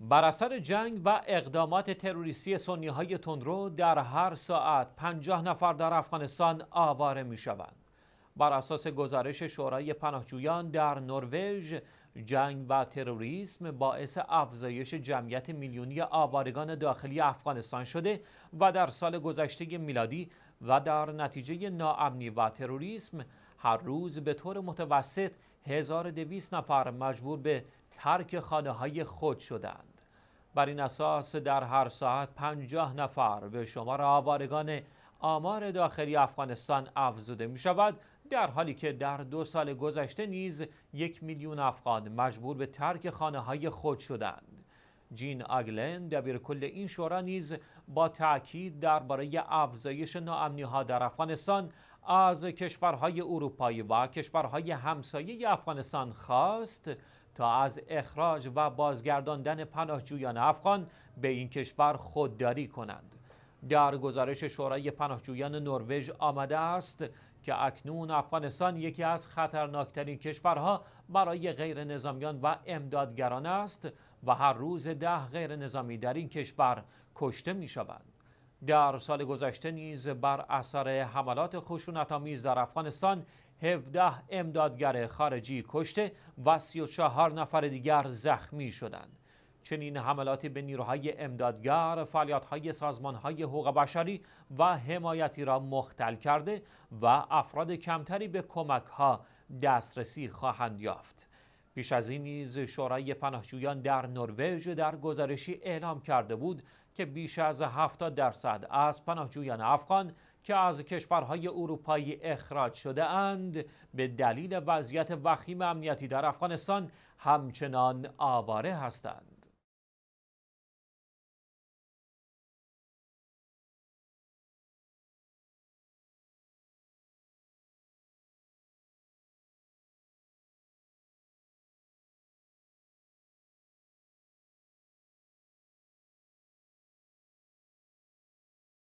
بر اثر جنگ و اقدامات تروریستی سنی های تندرو در هر ساعت پنجاه نفر در افغانستان آواره می شوند. بر اساس گزارش شورای پناهجویان در نروژ جنگ و تروریسم باعث افزایش جمعیت میلیونی آوارگان داخلی افغانستان شده و در سال گذشته میلادی و در نتیجه ناامنی و تروریسم هر روز به طور متوسط 1200 نفر مجبور به ترک خانه های خود شدند بر این اساس در هر ساعت 50 نفر به شمار آوارگان آمار داخلی افغانستان افزوده می شود در حالی که در دو سال گذشته نیز یک میلیون افغان مجبور به ترک خانه های خود شدند جین آگلن دبیر کل این شورا نیز با تاکید درباره افزایش ناامنی ها در افغانستان از کشورهای اروپایی و کشورهای همسایه افغانستان خواست تا از اخراج و بازگرداندن پناهجویان افغان به این کشور خودداری کنند. در گزارش شورای پناهجویان نروژ آمده است که اکنون افغانستان یکی از خطرناکترین کشورها برای غیر نظامیان و امدادگران است و هر روز ده غیر نظامی در این کشور کشته می شود. در سال گذشته نیز بر اثر حملات خشونتآمیز در افغانستان 17 امدادگر خارجی کشته و 34 نفر دیگر زخمی شدند. چنین حملاتی به نیروهای امدادگر فعالیت‌های سازمان‌های حقوق بشری و حمایتی را مختل کرده و افراد کمتری به کمک‌ها دسترسی خواهند یافت. پیش از این نیز شورای پناهجویان در نروژ در گزارشی اعلام کرده بود که بیش از 70 درصد از پناهجویان افغان که از کشورهای اروپایی اخراج شده اند به دلیل وضعیت وخیم امنیتی در افغانستان همچنان آواره هستند.